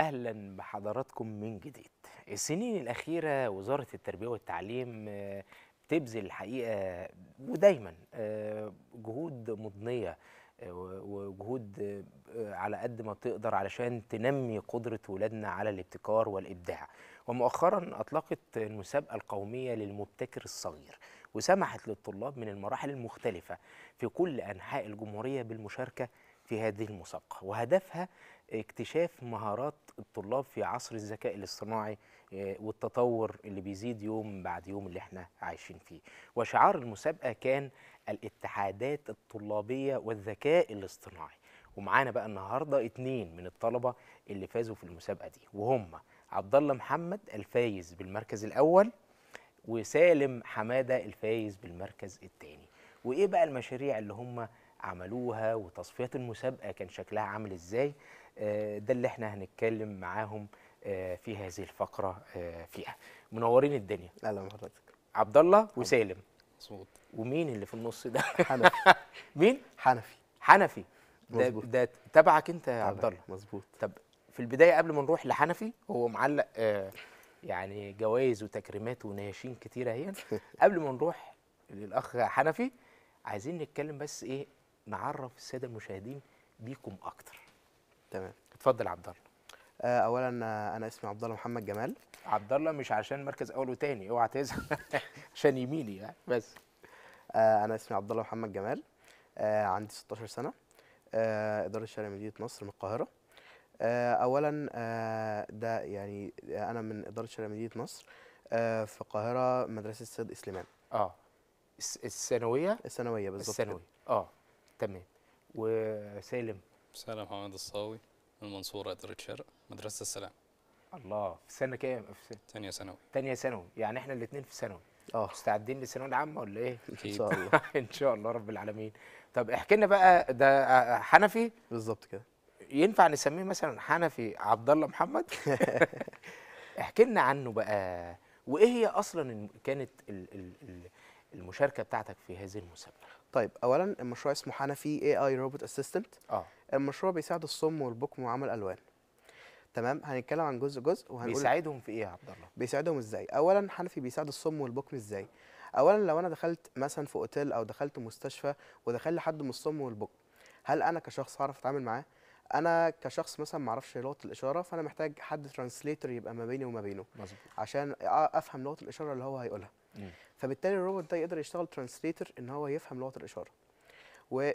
اهلا بحضراتكم من جديد السنين الاخيره وزاره التربيه والتعليم آه، بتبذل الحقيقه ودايما آه، جهود مضنيه آه، وجهود على قد ما تقدر علشان تنمي قدره ولادنا على الابتكار والابداع ومؤخرا اطلقت المسابقه القوميه للمبتكر الصغير وسمحت للطلاب من المراحل المختلفه في كل انحاء الجمهوريه بالمشاركه في هذه المسابقة وهدفها اكتشاف مهارات الطلاب في عصر الذكاء الاصطناعي آه، والتطور اللي بيزيد يوم بعد يوم اللي احنا عايشين فيه وشعار المسابقة كان الاتحادات الطلابية والذكاء الاصطناعي ومعانا بقى النهارده اتنين من الطلبة اللي فازوا في المسابقة دي وهم عبد الله محمد الفايز بالمركز الأول وسالم حمادة الفايز بالمركز الثاني وإيه بقى المشاريع اللي هم عملوها وتصفيات المسابقه كان شكلها عامل ازاي آه، ده اللي احنا هنتكلم معاهم آه، في هذه الفقره آه، فيها منورين الدنيا اهلا بحضرتك عبد الله وسالم مظبوط ومين اللي في النص ده حنفي مين حنفي حنفي ده ده تبعك انت يا عبد الله مظبوط طب في البدايه قبل ما نروح لحنفي هو معلق آه يعني جوائز وتكريمات وناشين كتيره اهي قبل ما نروح للاخ حنفي عايزين نتكلم بس ايه نعرف الساده المشاهدين بيكم اكتر تمام اتفضل عبد الله آه، اولا آه، انا اسمي عبد الله محمد جمال عبد الله مش عشان مركز اول وثاني اوعى تزعل عشان يميني يعني بس آه، انا اسمي عبد الله محمد جمال عندي 16 سنه اداره شارع مدينه نصر من القاهره اولا ده يعني انا من اداره شارع مدينه نصر في القاهره مدرسه السيد سليمان اه الثانويه الثانويه بالظبط الثانويه اه تمام وسالم سالم حماد الصاوي من المنصورة إدارة شرق مدرسة السلام الله في سنة كام؟ في سنة تانية ثانوي تانية ثانوي يعني احنا الاثنين في ثانوي اه مستعدين للثانوية العامة ولا ايه؟ ان شاء الله ان شاء الله رب العالمين طب احكي لنا بقى ده حنفي بالظبط كده ينفع نسميه مثلا حنفي عبد الله محمد احكي لنا عنه بقى وايه هي اصلا كانت ال ال ال المشاركه بتاعتك في هذه المسابقه طيب اولا المشروع اسمه حنفي اي اي روبوت اسيستنت اه المشروع بيساعد الصم والبكم وعمل الوان تمام هنتكلم عن جزء جزء وهنقول بيساعدهم في ايه يا عبد الله بيساعدهم ازاي اولا حنفي بيساعد الصم والبكم ازاي اولا لو انا دخلت مثلا في اوتيل او دخلت مستشفى ودخل لي حد من الصم والبكم هل انا كشخص هعرف اتعامل معاه انا كشخص مثلا ما اعرفش لغه الاشاره فانا محتاج حد ترانسليتور يبقى ما بيني وما بينه مزبوط. عشان افهم لغه الاشاره اللي هو هيقولها مم. فبالتالي الروبوت ده يقدر يشتغل ترانسليتر ان هو يفهم لغه الاشاره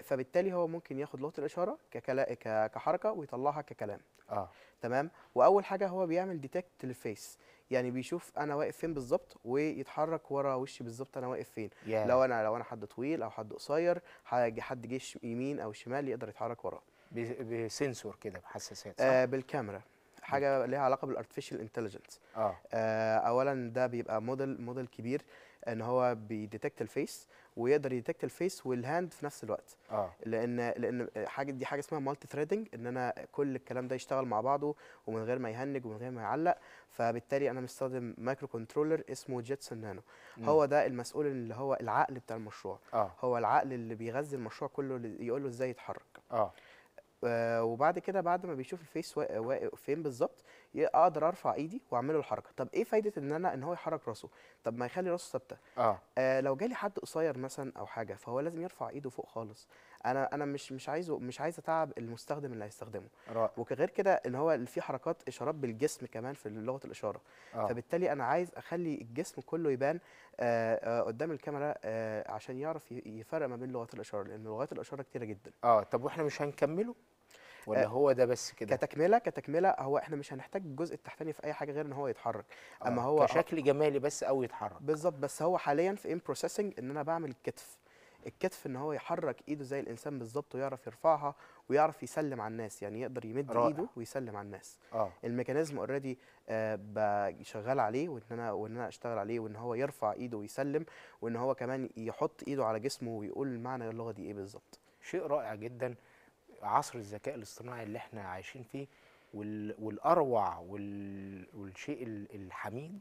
فبالتالي هو ممكن ياخد لغه الاشاره ككلا... كحركه ويطلعها ككلام اه تمام واول حاجه هو بيعمل ديتكت للفيس يعني بيشوف انا واقف فين بالظبط ويتحرك ورا وشي بالظبط انا واقف فين yeah. لو انا لو انا حد طويل او حد قصير حد جه يمين او شمال يقدر يتحرك وراه بسنسور كده بحساسات آه بالكاميرا حاجه ليها علاقه بالارتفيشال انتليجنس آه. اه اولا ده بيبقى موديل موديل كبير ان هو بيديتكت الفيس ويقدر يديتكت الفيس والهاند في نفس الوقت آه. لان لان حاجه دي حاجه اسمها مالتي ثريدنج ان انا كل الكلام ده يشتغل مع بعضه ومن غير ما يهنج ومن غير ما يعلق فبالتالي انا مستخدم مايكرو كنترولر اسمه جيتسون نانو م. هو ده المسؤول اللي هو العقل بتاع المشروع آه. هو العقل اللي بيغذي المشروع كله يقول له ازاي يتحرك آه. آه، وبعد كده بعد ما بيشوف الفيس آه، واقف فين بالظبط اقدر ارفع ايدي واعمل له الحركه طب ايه فايده ان انا ان هو يحرك راسه طب ما يخلي راسه ثابته آه. آه لو جالي حد قصير مثلا او حاجه فهو لازم يرفع ايده فوق خالص انا انا مش مش عايزه مش عايز اتعب المستخدم اللي هيستخدمه وغير كده ان هو في حركات اشارات بالجسم كمان في لغه الاشاره آه. فبالتالي انا عايز اخلي الجسم كله يبان آه آه قدام الكاميرا آه عشان يعرف يفرق ما بين لغات الاشاره لان لغات الاشاره كتيره جدا اه طب واحنا مش هنكمله ولا آه، هو ده بس كده كتكمله كتكمله هو احنا مش هنحتاج الجزء التحتاني في اي حاجه غير ان هو يتحرك آه، اما هو كشكل جمالي بس او يتحرك بالظبط بس هو حاليا في ان بروسيسنج ان انا بعمل الكتف الكتف ان هو يحرك ايده زي الانسان بالظبط ويعرف يرفعها ويعرف يسلم على الناس يعني يقدر يمد رائع. ايده ويسلم على الناس آه. الميكانيزم اوريدي آه شغال عليه وان انا وان انا اشتغل عليه وان هو يرفع ايده ويسلم وان هو كمان يحط ايده على جسمه ويقول معنى اللغه دي ايه بالظبط شيء رائع جدا عصر الذكاء الاصطناعي اللي احنا عايشين فيه والاروع والشيء الحميد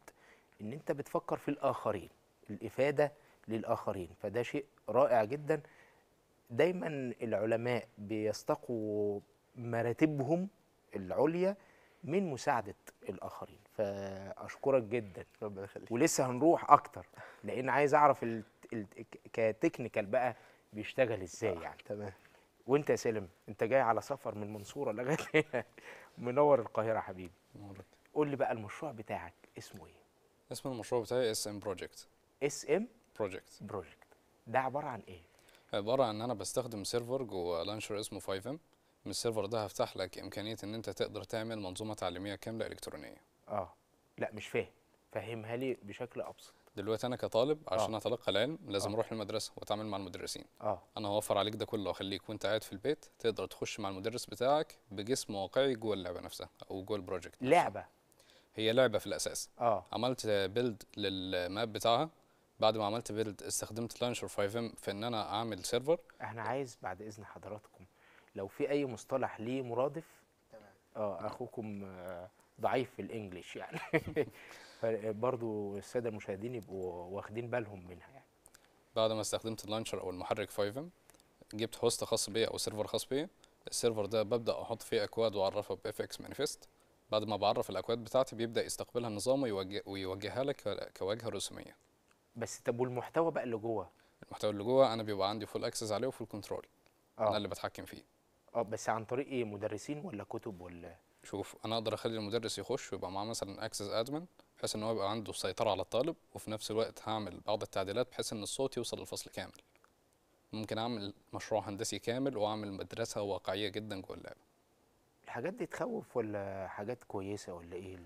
ان انت بتفكر في الاخرين الافاده للاخرين فده شيء رائع جدا دايما العلماء بيستقوا مراتبهم العليا من مساعده الاخرين فاشكرك جدا ربنا يخليك ولسه هنروح اكتر لان عايز اعرف كتكنيكال بقى بيشتغل ازاي آه، يعني تمام وانت يا سالم انت جاي على سفر من المنصوره لغايه هنا منور القاهره حبيبي منورت قول لي بقى المشروع بتاعك اسمه ايه اسم المشروع بتاعي اس ام بروجكت اس ام بروجكت بروجكت ده عباره عن ايه عباره عن ان انا بستخدم سيرفر جوه لانشر اسمه 5 ام من السيرفر ده هفتح لك امكانيه ان انت تقدر تعمل منظومه تعليميه كامله الكترونيه اه لا مش فاهم فهمها لي بشكل ابسط دلوقتي انا كطالب آه. عشان آه. اتلقى العلم لازم آه. اروح المدرسه واتعامل مع المدرسين آه. انا هوفر عليك ده كله واخليك وانت قاعد في البيت تقدر تخش مع المدرس بتاعك بجسم واقعي جوه اللعبه نفسها او جوه البروجكت لعبه هي لعبه في الاساس آه. عملت بيلد للماب بتاعها بعد ما عملت بيلد استخدمت لانشر 5 ام في ان انا اعمل سيرفر احنا عايز بعد اذن حضراتكم لو في اي مصطلح ليه مرادف تمام اه اخوكم آه ضعيف في الانجليش يعني برضو الساده المشاهدين يبقوا واخدين بالهم منها يعني بعد ما استخدمت اللانشر او المحرك 5 جبت هوست خاص بيا او سيرفر خاص بيا السيرفر ده ببدا احط فيه اكواد واعرفها باف اكس مانيفست بعد ما بعرف الاكواد بتاعتي بيبدا يستقبلها النظام ويوجه ويوجهها لك كواجهه رسوميه بس طب والمحتوى بقى اللي جوه المحتوى اللي جوه انا بيبقى عندي فول اكسس عليه وفول كنترول انا آه. اللي بتحكم فيه اه بس عن طريق ايه مدرسين ولا كتب ولا شوف انا اقدر اخلي المدرس يخش ويبقى معاه مثلا اكسس ادمن بحيث ان هو يبقى عنده السيطره على الطالب وفي نفس الوقت هعمل بعض التعديلات بحيث ان الصوت يوصل للفصل كامل ممكن اعمل مشروع هندسي كامل واعمل مدرسه واقعيه جدا جوه اللعبه الحاجات دي تخوف ولا حاجات كويسه ولا ايه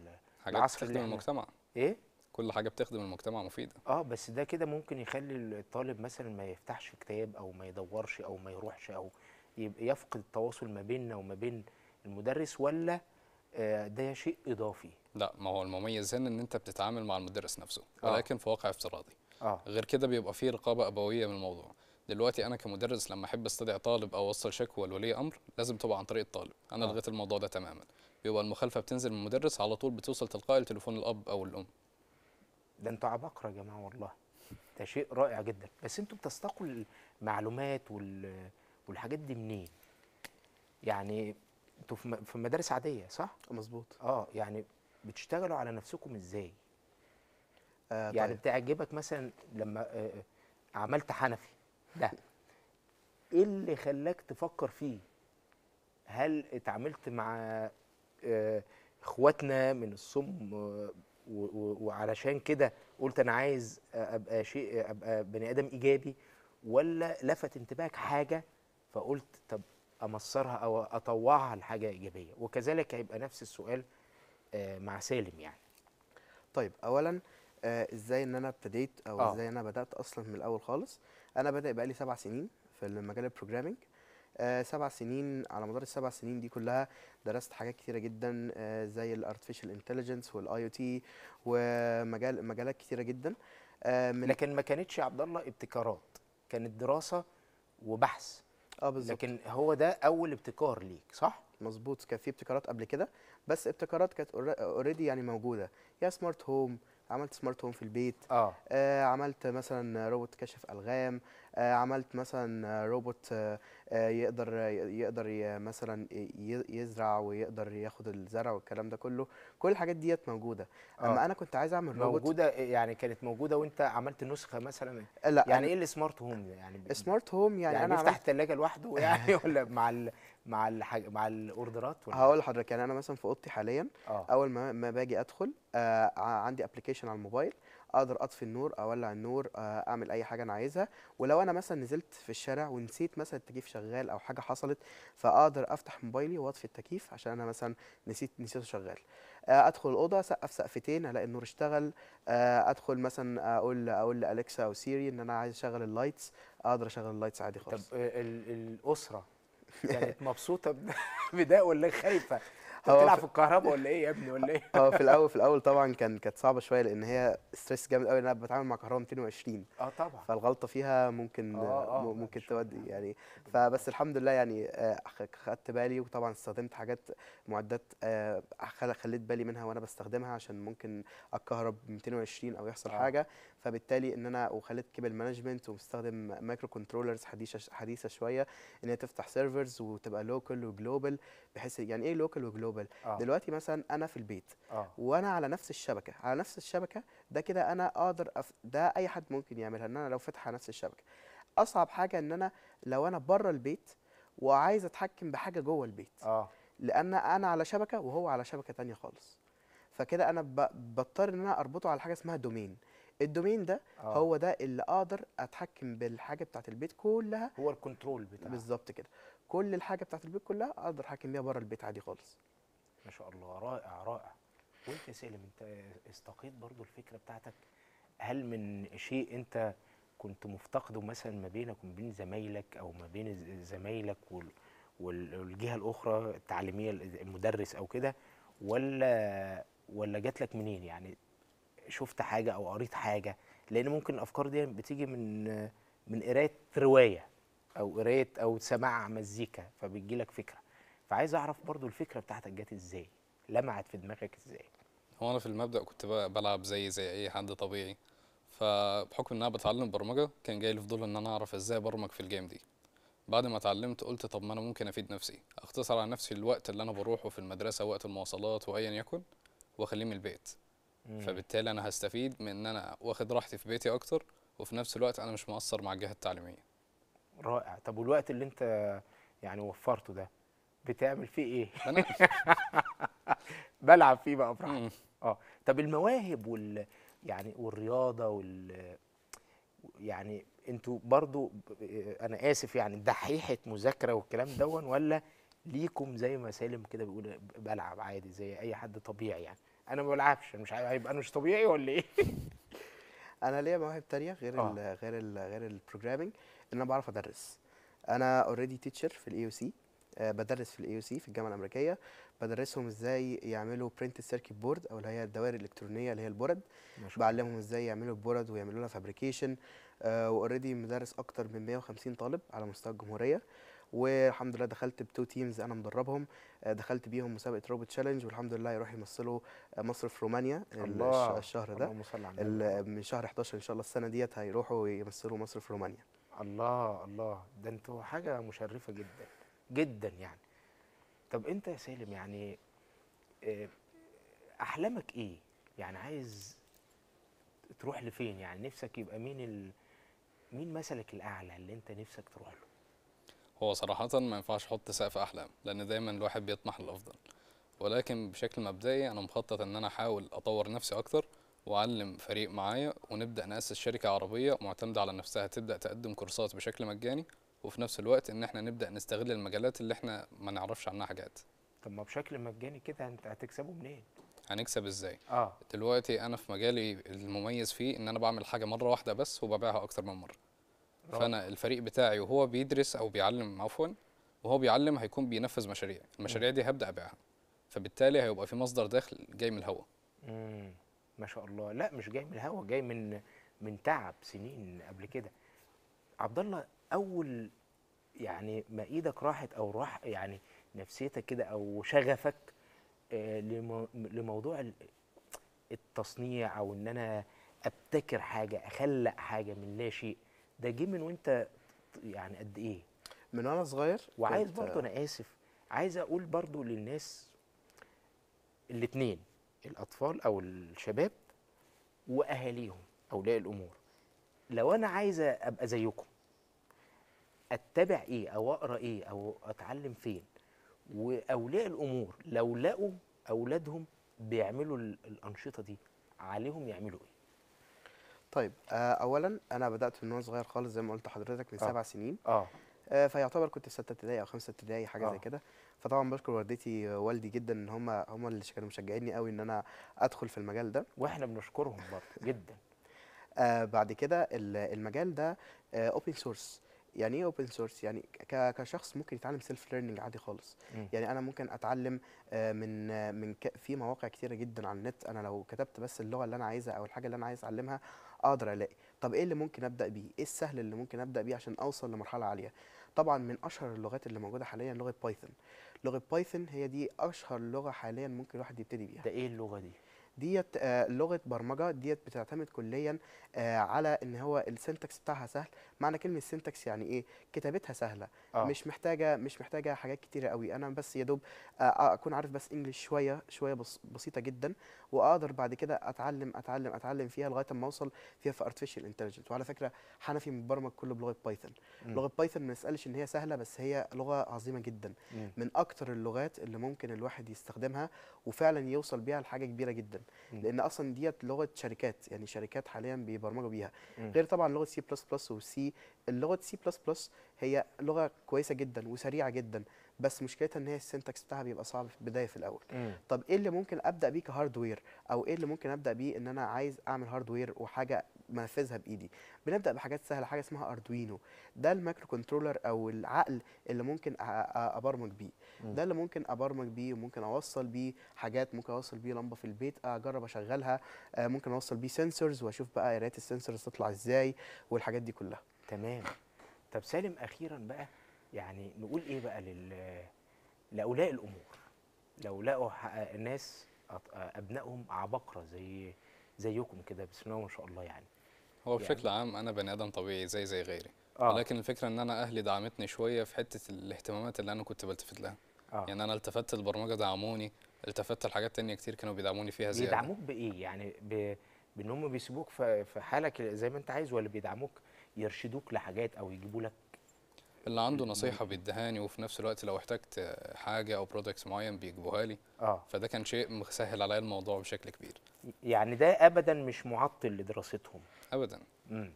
حاجات بتخدم اللي المجتمع ايه كل حاجه بتخدم المجتمع مفيده اه بس ده كده ممكن يخلي الطالب مثلا ما يفتحش كتاب او ما يدورش او ما يروحش او يبقى يفقد التواصل ما بيننا وما بين المدرس ولا آه، ده شيء اضافي لا ما هو المميز هنا ان انت بتتعامل مع المدرس نفسه آه. ولكن آه. في واقع افتراضي آه. غير كده بيبقى فيه رقابه ابويه من الموضوع دلوقتي انا كمدرس لما احب استدعي طالب او اوصل شكوى لولي امر لازم تبقى عن طريق الطالب انا آه. لغيت الموضوع ده تماما بيبقى المخالفه بتنزل من المدرس على طول بتوصل تلقائي لتليفون الاب او الام ده انتوا عباقره يا جماعه والله ده شيء رائع جدا بس انتوا بتستقوا المعلومات وال... والحاجات دي منين يعني انتوا في مدارس عاديه صح مظبوط اه يعني بتشتغلوا على نفسكم ازاي آه طيب. يعني طيب. بتعجبك مثلا لما آه،, آه عملت حنفي ده ايه اللي خلاك تفكر فيه هل اتعاملت مع آه، اخواتنا من الصم آه، وعلشان كده قلت انا عايز ابقى شيء ابقى بني ادم ايجابي ولا لفت انتباهك حاجه فقلت طب امصرها او اطوعها لحاجه ايجابيه وكذلك هيبقى نفس السؤال آه، مع سالم يعني طيب اولا آه، ازاي ان انا ابتديت او أوه. ازاي انا بدات اصلا من الاول خالص انا بادئ بقالي سبع سنين في المجال البروجرامنج آه، سبع سنين على مدار السبع سنين دي كلها درست حاجات كتيرة جدا زي الارتفيشال انتليجنس والاي او تي ومجال مجالات كتيرة جدا من لكن ما كانتش يا عبد الله ابتكارات كانت دراسة وبحث اه بالظبط لكن هو ده اول ابتكار ليك صح مظبوط كان في ابتكارات قبل كده بس ابتكارات كانت اوريدي يعني موجوده يا سمارت هوم عملت سمارت هوم في البيت آه. آه عملت مثلا روبوت كشف الغام آه عملت مثلا روبوت آه،, آه يقدر يقدر مثلا يزرع ويقدر ياخد الزرع والكلام ده كله كل الحاجات ديت موجوده آه. اما انا كنت عايز اعمل روبوت موجوده يعني كانت موجوده وانت عملت نسخه مثلا لا يعني ايه السمارت هوم ده يعني سمارت هوم يعني, يعني انا افتح الثلاجه لوحده يعني ولا مع ال مع الحاج... مع الاوردرات ولا هقول لحضرتك يعني انا مثلا في اوضتي حاليا أوه. اول ما ما باجي ادخل آه عندي ابلكيشن على الموبايل اقدر اطفي النور اولع النور آه، اعمل اي حاجه انا عايزها ولو انا مثلا نزلت في الشارع ونسيت مثلا التكييف شغال او حاجه حصلت فاقدر افتح موبايلي واطفي التكييف عشان انا مثلا نسيت نسيته شغال آه، ادخل الاوضه اسقف سقفتين الاقي النور اشتغل آه، ادخل مثلا اقول اقول لالكسا او سيري ان انا عايز اشغل اللايتس اقدر اشغل اللايتس عادي خالص طب الاسره كانت مبسوطه بداء ولا خايفه هتلعب في الكهرباء ولا ايه يا ابني ولا ايه اه في الاول في الاول طبعا كان كانت صعبه شويه لان هي ستريس جامد قوي انا بتعامل مع كهرباء 220 اه طبعا فالغلطه فيها ممكن آه آه ممكن تودي يعني فبس الحمد لله يعني آه، خدت بالي وطبعا استخدمت حاجات معدات آه، خليت بالي منها وانا بستخدمها عشان ممكن اتكهرب 220 او يحصل آه. حاجه فبالتالي ان انا وخليت كيبل مانجمنت ومستخدم مايكرو كنترولرز حديثه حديثه شويه ان هي تفتح سيرفرز وتبقى لوكال وجلوبال بحيث يعني ايه لوكال وجلوبال آه. دلوقتي مثلا انا في البيت آه. وانا على نفس الشبكه على نفس الشبكه ده كده انا اقدر أف... ده اي حد ممكن يعملها ان انا لو فاتح على نفس الشبكه اصعب حاجه ان انا لو انا بره البيت وعايز اتحكم بحاجه جوه البيت آه. لان انا على شبكه وهو على شبكه تانية خالص فكده انا بضطر ان انا اربطه على حاجه اسمها دومين الدومين ده آه. هو ده اللي اقدر اتحكم بالحاجه بتاعه البيت كلها هو الكنترول بتاعها بالظبط كده كل الحاجه بتاعه البيت كلها اقدر احكم بيها بره البيت عادي خالص ما شاء الله رائع رائع وانت يا سالم انت استقيت برضو الفكره بتاعتك هل من شيء انت كنت مفتقده مثلا ما بينك وما بين زمايلك او ما بين زمايلك والجهه الاخرى التعليميه المدرس او كده ولا ولا جات لك منين يعني شفت حاجه او قريت حاجه لان ممكن الافكار دي بتيجي من من قرايه روايه او قرايه او سماع مزيكا فبتجي لك فكره فعايز اعرف برضو الفكره بتاعتك جت ازاي لمعت في دماغك ازاي هو انا في المبدا كنت بلعب زي زي اي حد طبيعي فبحكم ان انا بتعلم برمجه كان جاي لي فضول ان انا اعرف ازاي ابرمج في الجيم دي بعد ما اتعلمت قلت طب ما انا ممكن افيد نفسي اختصر على نفسي الوقت اللي انا بروحه في المدرسه وقت المواصلات وايا يكن واخليه من البيت مم. فبالتالي انا هستفيد من ان انا واخد راحتي في بيتي اكتر وفي نفس الوقت انا مش مقصر مع الجهه التعليميه رائع طب والوقت اللي انت يعني وفرته ده بتعمل فيه ايه أنا... بلعب فيه بقى براحتي اه طب المواهب وال يعني والرياضه وال يعني انتوا برضو انا اسف يعني دحيحه مذاكره والكلام دون ولا ليكم زي ما سالم كده بيقول بلعب عادي زي اي حد طبيعي يعني انا ما بلعبش مش عارف هيبقى انا مش طبيعي ولا ايه انا ليا مواهب تانية غير آه. ال غير ال غير البروجرامنج ان انا بعرف ادرس انا اوريدي تيتشر في الاي او آه، سي بدرس في الاي او سي في الجامعه الامريكيه بدرسهم ازاي يعملوا برنت سيركت بورد او اللي هي الدوائر الالكترونيه اللي هي البورد بعلمهم ازاي يعملوا البورد ويعملوا لها فابريكيشن واوريدي مدرس اكتر من 150 طالب على مستوى الجمهوريه والحمد لله دخلت بتو تيمز انا مدربهم آه، دخلت بيهم مسابقه روبوت تشالنج والحمد لله يروح يمثلوا آه، مصر في رومانيا الله الشهر ده الله من شهر 11 ان شاء الله السنه ديت هيروحوا يمثلوا مصر في رومانيا الله الله ده انتوا حاجه مشرفه جدا جدا يعني طب انت يا سالم يعني آه، احلامك ايه يعني عايز تروح لفين يعني نفسك يبقى مين ال... مين مثلك الاعلى اللي انت نفسك تروح له هو صراحة ما ينفعش أحط سقف أحلام لأن دايما الواحد بيطمح للأفضل ولكن بشكل مبدئي أنا مخطط إن أنا أحاول أطور نفسي أكتر وأعلم فريق معايا ونبدأ نأسس شركة عربية معتمدة على نفسها تبدأ تقدم كورسات بشكل مجاني وفي نفس الوقت إن إحنا نبدأ نستغل المجالات اللي إحنا ما نعرفش عنها حاجات طب ما بشكل مجاني كده أنت هتكسبه منين؟ هنكسب ازاي اه دلوقتي انا في مجالي المميز فيه ان انا بعمل حاجه مره واحده بس وببيعها اكتر من مره آه. فانا الفريق بتاعي وهو بيدرس او بيعلم عفوا وهو بيعلم هيكون بينفذ مشاريع المشاريع دي هبدا ابيعها فبالتالي هيبقى في مصدر دخل جاي من الهواء امم ما شاء الله لا مش جاي من الهواء جاي من من تعب سنين قبل كده عبد الله اول يعني ما ايدك راحت او راح يعني نفسيتك كده او شغفك آه، لموضوع التصنيع او ان انا ابتكر حاجه اخلق حاجه من لا شيء ده جه من وانت يعني قد ايه من وانا صغير وعايز برضه انا اسف عايز اقول برضه للناس الاثنين الاطفال او الشباب واهاليهم اولياء الامور لو انا عايز ابقى زيكم اتبع ايه او اقرا ايه او اتعلم فين واولياء الامور لو لقوا اولادهم بيعملوا الانشطه دي عليهم يعملوا ايه طيب آه، اولا انا بدات من وانا صغير خالص زي ما قلت لحضرتك من آه. سبع سنين اه, آه، فيعتبر كنت في سته ابتدائي او خمسه ابتدائي حاجه آه. زي كده فطبعا بشكر والدتي ووالدي جدا ان هم هم اللي كانوا مشجعيني قوي ان انا ادخل في المجال ده واحنا بنشكرهم برضه جدا آه بعد كده المجال ده اوبن آه سورس يعني ايه اوبن سورس يعني كشخص ممكن يتعلم سيلف ليرنينج عادي خالص م. يعني انا ممكن اتعلم آه، من من في مواقع كتيره جدا على النت انا لو كتبت بس اللغه اللي انا عايزها او الحاجه اللي انا عايز اتعلمها اقدر الاقي طب ايه اللي ممكن ابدا بيه ايه السهل اللي ممكن ابدا بيه عشان اوصل لمرحله عاليه طبعا من اشهر اللغات اللي موجوده حاليا لغه بايثون لغه بايثون هي دي اشهر لغه حاليا ممكن الواحد يبتدي بيها ده ايه اللغه دي ديت آه، لغه برمجه ديت بتعتمد كليا آه، على ان هو السنتكس بتاعها سهل معنى كلمه سنتكس يعني ايه كتابتها سهله أوه. مش محتاجه مش محتاجه حاجات كتيره قوي انا بس يا دوب آه، اكون عارف بس انجلش شويه شويه بس بسيطه جدا واقدر بعد كده اتعلم اتعلم اتعلم فيها لغايه اما اوصل فيها في ارتفيشال انتليجنت وعلى فكره حنفي مبرمج كله بلغه بايثون م. لغه بايثون ما نسالش ان هي سهله بس هي لغه عظيمه جدا م. من اكتر اللغات اللي ممكن الواحد يستخدمها وفعلا يوصل بيها لحاجه كبيره جدا م. لان اصلا ديت لغه شركات يعني شركات حاليا بيبرمجوا بيها م. غير طبعا لغه سي بلس بلس وسي اللغه سي بلس بلس هي لغه كويسه جدا وسريعه جدا بس مشكلتها ان هي السنتكس بتاعها بيبقى صعب في البدايه في الاول م. طب ايه اللي ممكن ابدا بيه كهاردوير او ايه اللي ممكن ابدا بيه ان انا عايز اعمل هاردوير وحاجه بنفذها بايدي بنبدا بحاجات سهله حاجه اسمها اردوينو ده المايكرو كنترولر او العقل اللي ممكن ابرمج بيه ده اللي ممكن ابرمج بيه وممكن اوصل بيه حاجات ممكن اوصل بيه لمبه في البيت اجرب اشغلها آه، ممكن اوصل بيه سنسورز واشوف بقى قرايه السنسورز تطلع ازاي والحاجات دي كلها تمام طب سالم اخيرا بقى يعني نقول ايه بقى لل لاولياء الامور لو لقوا ناس ابنائهم عبقره زي زيكم كده بسم الله ما شاء الله يعني هو يعني. بشكل يعني. عام انا بني ادم طبيعي زي زي غيري آه. ولكن الفكره ان انا اهلي دعمتني شويه في حته الاهتمامات اللي انا كنت بلتفت لها آه. يعني انا التفت البرمجه دعموني التفت لحاجات تانية كتير كانوا بيدعموني فيها زياده بيدعموك بايه يعني ب... بان هم بيسيبوك في حالك زي ما انت عايز ولا بيدعموك يرشدوك لحاجات او يجيبوا لك اللي عنده نصيحه بيدهاني وفي نفس الوقت لو احتجت حاجه او برودكت معين بيجيبوها لي آه. فده كان شيء مسهل عليا الموضوع بشكل كبير يعني ده ابدا مش معطل لدراستهم ابدا مم.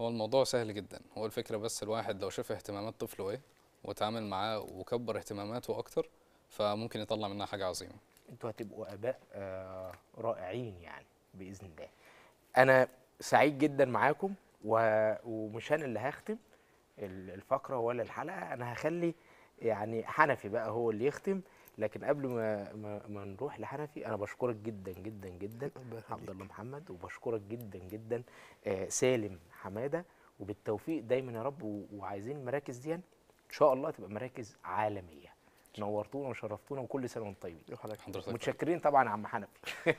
هو الموضوع سهل جدا هو الفكره بس الواحد لو شاف اهتمامات طفله ايه وتعامل معاه وكبر اهتماماته اكتر فممكن يطلع منها حاجه عظيمه انتوا هتبقوا اباء آه رائعين يعني باذن الله انا سعيد جدا معاكم و... ومش انا اللي هختم الفقره ولا الحلقه انا هخلي يعني حنفي بقى هو اللي يختم لكن قبل ما ما, ما نروح لحنفي انا بشكرك جدا جدا جدا عبد الله محمد وبشكرك جدا جدا آه سالم حماده وبالتوفيق دايما يا رب وعايزين المراكز دي ان شاء الله تبقى مراكز عالميه نورتونا وشرفتونا وكل سنه وانتم طيبين طيب. حضرتك طيب. متشكرين طبعا عم حنفي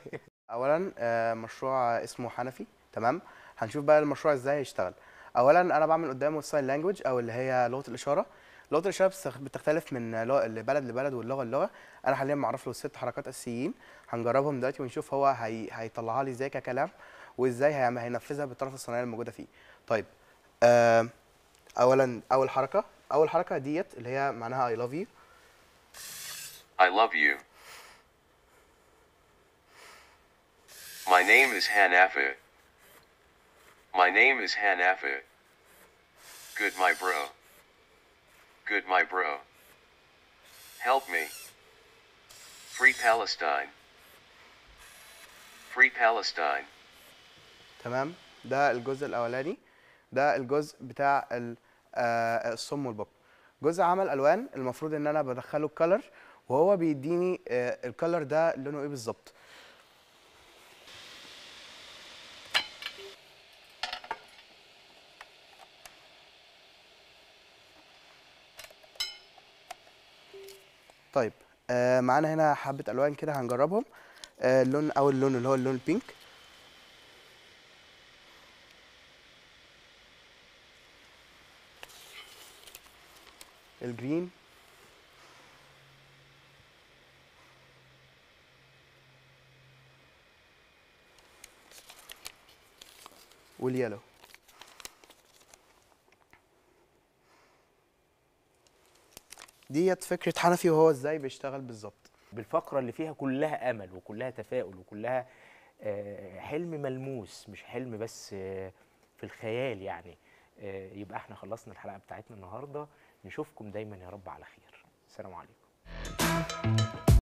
اولا آه مشروع اسمه حنفي تمام هنشوف بقى المشروع ازاي هيشتغل اولا انا بعمل قدامه الساين لانجوج او اللي هي لغه الاشاره لغه الشباب بتختلف من بلد لبلد واللغه للغه انا حاليا معرف له ست حركات اساسيين هنجربهم دلوقتي ونشوف هو هي... هيطلعها لي ازاي ككلام وازاي هي... هينفذها بالطرف الصناعي الموجوده فيه طيب آه اولا اول حركه اول حركه ديت اللي هي معناها اي لاف يو I love you. My name is Hanafa. My name is Hanafa. Good my bro. Good my bro. Help me. Free Palestine. Free Palestine. تمام ده الجزء الاولاني ده الجزء بتاع آه، الصم والبكر جزء عمل الوان المفروض ان انا بدخله الكلر وهو بيديني آه، الكلر ده لونه ايه بالظبط طيب آه معانا هنا حبه الوان كده هنجربهم آه اللون اول لون اللي هو اللون البينك الجرين واليالو ديت فكره حنفي وهو ازاي بيشتغل بالظبط بالفقره اللي فيها كلها امل وكلها تفاؤل وكلها آه، حلم ملموس مش حلم بس آه، في الخيال يعني آه، يبقى احنا خلصنا الحلقه بتاعتنا النهارده نشوفكم دايما يا رب على خير السلام عليكم